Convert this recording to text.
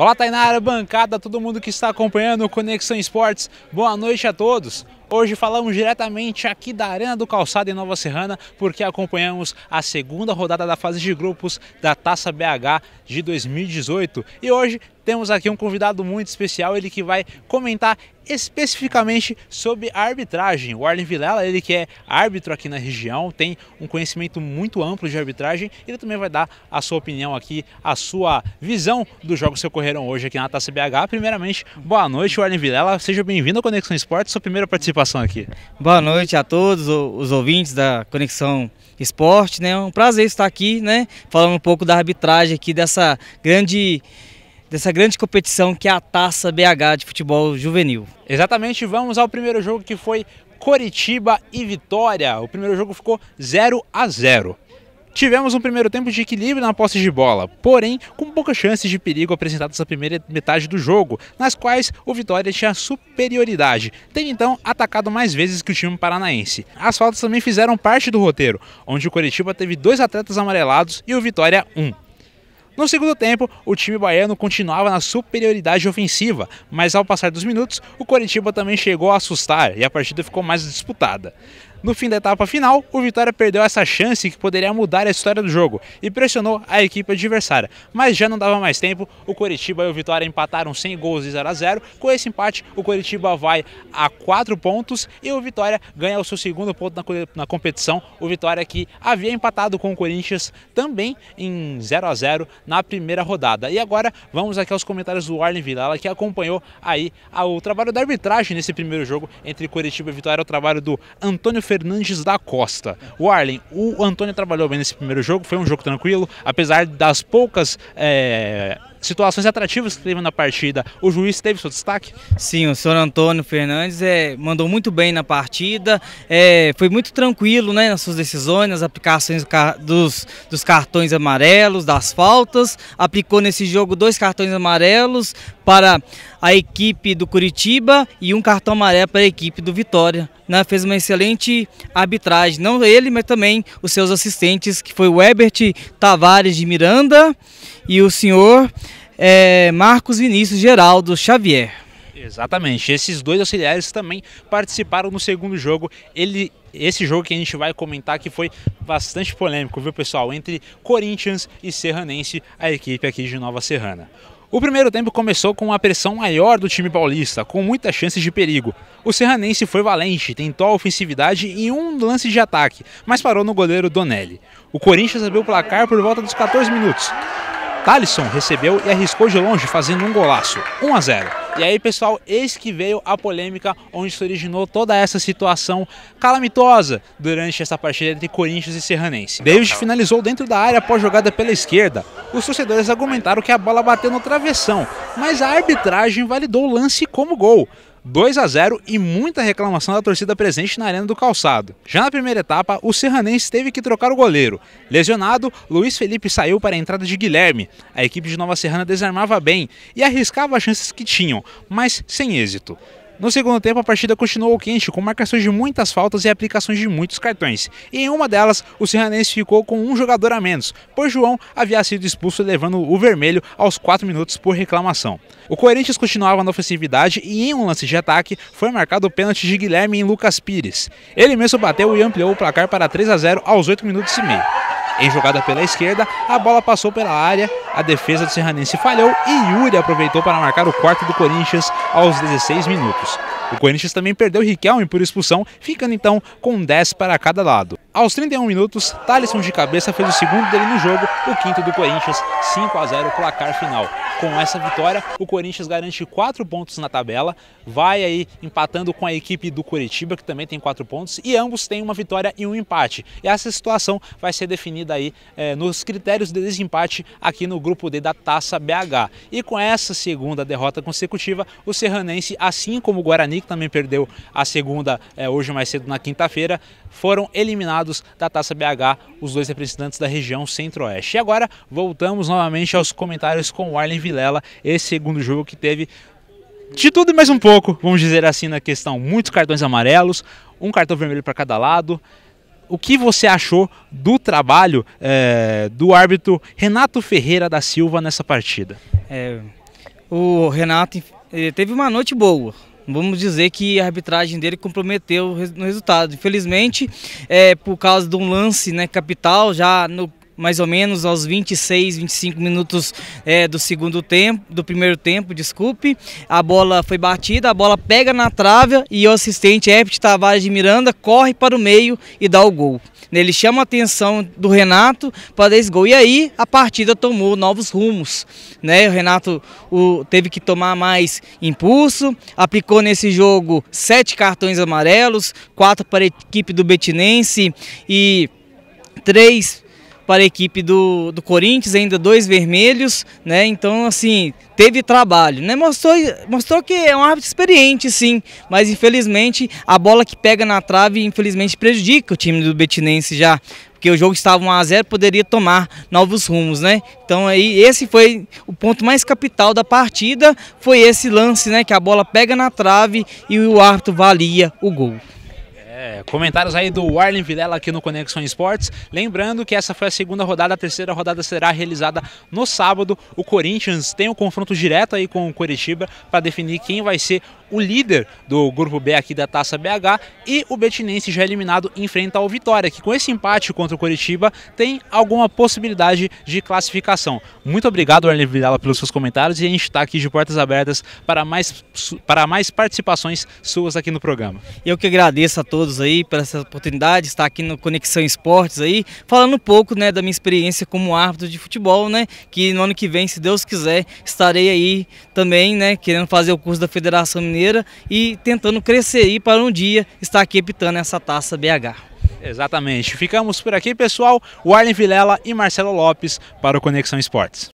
Olá, Tainara, bancada, todo mundo que está acompanhando o Conexão Esportes. Boa noite a todos. Hoje falamos diretamente aqui da Arena do Calçado em Nova Serrana, porque acompanhamos a segunda rodada da fase de grupos da Taça BH de 2018. E hoje temos aqui um convidado muito especial, ele que vai comentar especificamente sobre a arbitragem. O Arlen Vilela, ele que é árbitro aqui na região, tem um conhecimento muito amplo de arbitragem, ele também vai dar a sua opinião aqui, a sua visão dos jogos que ocorreram hoje aqui na Taça BH. Primeiramente, boa noite, Arlen Vilela, seja bem-vindo ao Conexão Esporte, sua primeira participação participação aqui. Boa noite a todos os ouvintes da Conexão Esporte, né? É um prazer estar aqui, né? Falando um pouco da arbitragem aqui dessa grande dessa grande competição que é a Taça BH de futebol juvenil. Exatamente, vamos ao primeiro jogo que foi Coritiba e Vitória. O primeiro jogo ficou 0 a 0. Tivemos um primeiro tempo de equilíbrio na posse de bola, porém com poucas chances de perigo apresentadas na primeira metade do jogo, nas quais o Vitória tinha superioridade, tendo então atacado mais vezes que o time paranaense. As faltas também fizeram parte do roteiro, onde o Coritiba teve dois atletas amarelados e o Vitória um. No segundo tempo, o time baiano continuava na superioridade ofensiva, mas ao passar dos minutos, o Coritiba também chegou a assustar e a partida ficou mais disputada. No fim da etapa final, o Vitória perdeu essa chance que poderia mudar a história do jogo e pressionou a equipe adversária. Mas já não dava mais tempo, o Coritiba e o Vitória empataram sem gols em 0 a 0. Com esse empate, o Coritiba vai a 4 pontos e o Vitória ganha o seu segundo ponto na, na competição. O Vitória que havia empatado com o Corinthians também em 0 a 0 na primeira rodada. E agora vamos aqui aos comentários do Arlen Villela que acompanhou aí o trabalho da arbitragem nesse primeiro jogo entre Coritiba e Vitória, o trabalho do Antônio Fernandes da Costa. O Arlen, o Antônio trabalhou bem nesse primeiro jogo, foi um jogo tranquilo, apesar das poucas é, situações atrativas que teve na partida, o juiz teve seu destaque? Sim, o senhor Antônio Fernandes é, mandou muito bem na partida, é, foi muito tranquilo né, nas suas decisões, nas aplicações dos, dos cartões amarelos, das faltas, aplicou nesse jogo dois cartões amarelos para a equipe do Curitiba e um cartão amarelo para a equipe do Vitória. Né? Fez uma excelente arbitragem, não ele, mas também os seus assistentes, que foi o Ebert Tavares de Miranda, e o senhor é, Marcos Vinícius Geraldo Xavier. Exatamente, esses dois auxiliares também participaram no segundo jogo. Ele esse jogo que a gente vai comentar que foi bastante polêmico, viu pessoal? Entre Corinthians e Serranense, a equipe aqui de Nova Serrana. O primeiro tempo começou com uma pressão maior do time paulista, com muitas chances de perigo. O serranense foi valente, tentou a ofensividade e um lance de ataque, mas parou no goleiro Donelli. O Corinthians abriu o placar por volta dos 14 minutos. Talisson recebeu e arriscou de longe fazendo um golaço, 1 a 0. E aí, pessoal, eis que veio a polêmica onde se originou toda essa situação calamitosa durante essa partida entre Corinthians e Serranense. David finalizou dentro da área após jogada pela esquerda. Os torcedores argumentaram que a bola bateu no travessão, mas a arbitragem validou o lance como gol. 2 a 0 e muita reclamação da torcida presente na Arena do Calçado. Já na primeira etapa, o Serranense teve que trocar o goleiro. Lesionado, Luiz Felipe saiu para a entrada de Guilherme. A equipe de Nova Serrana desarmava bem e arriscava as chances que tinham, mas sem êxito. No segundo tempo, a partida continuou quente, com marcações de muitas faltas e aplicações de muitos cartões. E em uma delas, o Serranense ficou com um jogador a menos, pois João havia sido expulso levando o vermelho aos 4 minutos por reclamação. O Corinthians continuava na ofensividade e em um lance de ataque foi marcado o pênalti de Guilherme em Lucas Pires. Ele mesmo bateu e ampliou o placar para 3 a 0 aos 8 minutos e meio. Em jogada pela esquerda, a bola passou pela área a defesa do Serranense falhou e Yuri aproveitou para marcar o quarto do Corinthians aos 16 minutos. O Corinthians também perdeu Riquelme por expulsão, ficando então com 10 para cada lado. Aos 31 minutos, Thaleson de cabeça fez o segundo dele no jogo, o quinto do Corinthians, 5 a 0 placar final. Com essa vitória, o Corinthians garante 4 pontos na tabela, vai aí empatando com a equipe do Curitiba, que também tem 4 pontos, e ambos têm uma vitória e um empate. E essa situação vai ser definida aí é, nos critérios de desempate aqui no grupo Grupo D da Taça BH. E com essa segunda derrota consecutiva, o Serranense, assim como o Guarani, que também perdeu a segunda é, hoje mais cedo na quinta-feira, foram eliminados da Taça BH, os dois representantes da região Centro-Oeste. E agora voltamos novamente aos comentários com o Arlen Vilela, esse segundo jogo que teve de tudo e mais um pouco, vamos dizer assim, na questão, muitos cartões amarelos, um cartão vermelho para cada lado o que você achou do trabalho é, do árbitro Renato Ferreira da Silva nessa partida? É, o Renato teve uma noite boa. Vamos dizer que a arbitragem dele comprometeu no resultado. Infelizmente, é, por causa de um lance né, capital, já no mais ou menos aos 26, 25 minutos é, do segundo tempo, do primeiro tempo, desculpe. A bola foi batida, a bola pega na trave e o assistente Herbert Tavares de Miranda corre para o meio e dá o gol. Ele chama a atenção do Renato para esse gol. E aí a partida tomou novos rumos. Né? O Renato o, teve que tomar mais impulso, aplicou nesse jogo sete cartões amarelos, quatro para a equipe do Betinense e três para a equipe do, do Corinthians, ainda dois vermelhos, né? Então, assim, teve trabalho, né? Mostrou, mostrou que é um árbitro experiente, sim, mas infelizmente a bola que pega na trave, infelizmente prejudica o time do Betinense já, porque o jogo estava 1 a 0 poderia tomar novos rumos, né? Então aí esse foi o ponto mais capital da partida, foi esse lance, né, que a bola pega na trave e o árbitro valia o gol. É, comentários aí do Arlen Vilela aqui no Conexão Esportes. Lembrando que essa foi a segunda rodada, a terceira rodada será realizada no sábado. O Corinthians tem um confronto direto aí com o Curitiba para definir quem vai ser o líder do grupo B aqui da Taça BH e o Betinense já eliminado enfrenta o Vitória, que com esse empate contra o Curitiba tem alguma possibilidade de classificação. Muito obrigado, Arlen Vidala, pelos seus comentários e a gente está aqui de portas abertas para mais, para mais participações suas aqui no programa. Eu que agradeço a todos aí por essa oportunidade, estar aqui no Conexão Esportes aí, falando um pouco né, da minha experiência como árbitro de futebol, né? Que no ano que vem, se Deus quiser, estarei aí também, né? Querendo fazer o curso da Federação Mineira e tentando crescer e para um dia estar aqui pitando essa taça BH. Exatamente. Ficamos por aqui, pessoal. O Arlen Vilela e Marcelo Lopes para o Conexão Esportes.